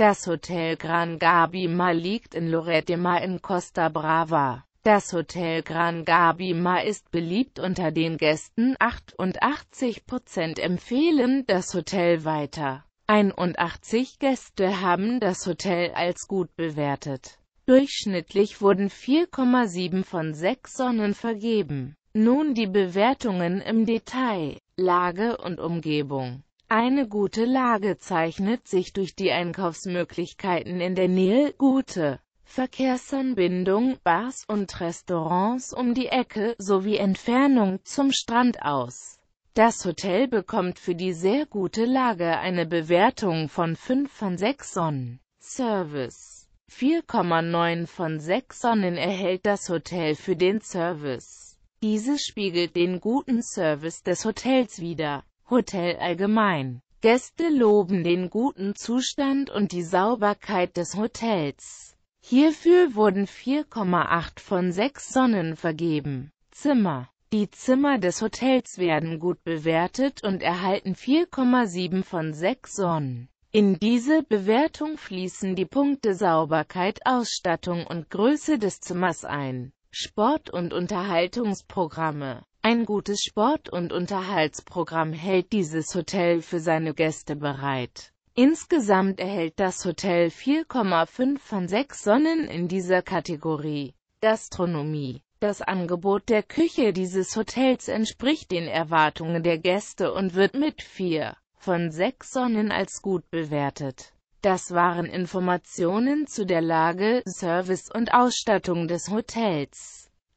Das Hotel Gran Gabima liegt in Lloret Mar in Costa Brava. Das Hotel Gran Gabima ist beliebt unter den Gästen, 88% empfehlen das Hotel weiter. 81 Gäste haben das Hotel als gut bewertet. Durchschnittlich wurden 4,7 von 6 Sonnen vergeben. Nun die Bewertungen im Detail, Lage und Umgebung. Eine gute Lage zeichnet sich durch die Einkaufsmöglichkeiten in der Nähe, gute Verkehrsanbindung, Bars und Restaurants um die Ecke sowie Entfernung zum Strand aus. Das Hotel bekommt für die sehr gute Lage eine Bewertung von 5 von 6 Sonnen. Service 4,9 von 6 Sonnen erhält das Hotel für den Service. Dieses spiegelt den guten Service des Hotels wider. Hotel allgemein. Gäste loben den guten Zustand und die Sauberkeit des Hotels. Hierfür wurden 4,8 von 6 Sonnen vergeben. Zimmer Die Zimmer des Hotels werden gut bewertet und erhalten 4,7 von 6 Sonnen. In diese Bewertung fließen die Punkte Sauberkeit, Ausstattung und Größe des Zimmers ein. Sport- und Unterhaltungsprogramme ein gutes Sport- und Unterhaltsprogramm hält dieses Hotel für seine Gäste bereit. Insgesamt erhält das Hotel 4,5 von 6 Sonnen in dieser Kategorie. Gastronomie Das Angebot der Küche dieses Hotels entspricht den Erwartungen der Gäste und wird mit 4 von 6 Sonnen als gut bewertet. Das waren Informationen zu der Lage, Service und Ausstattung des Hotels.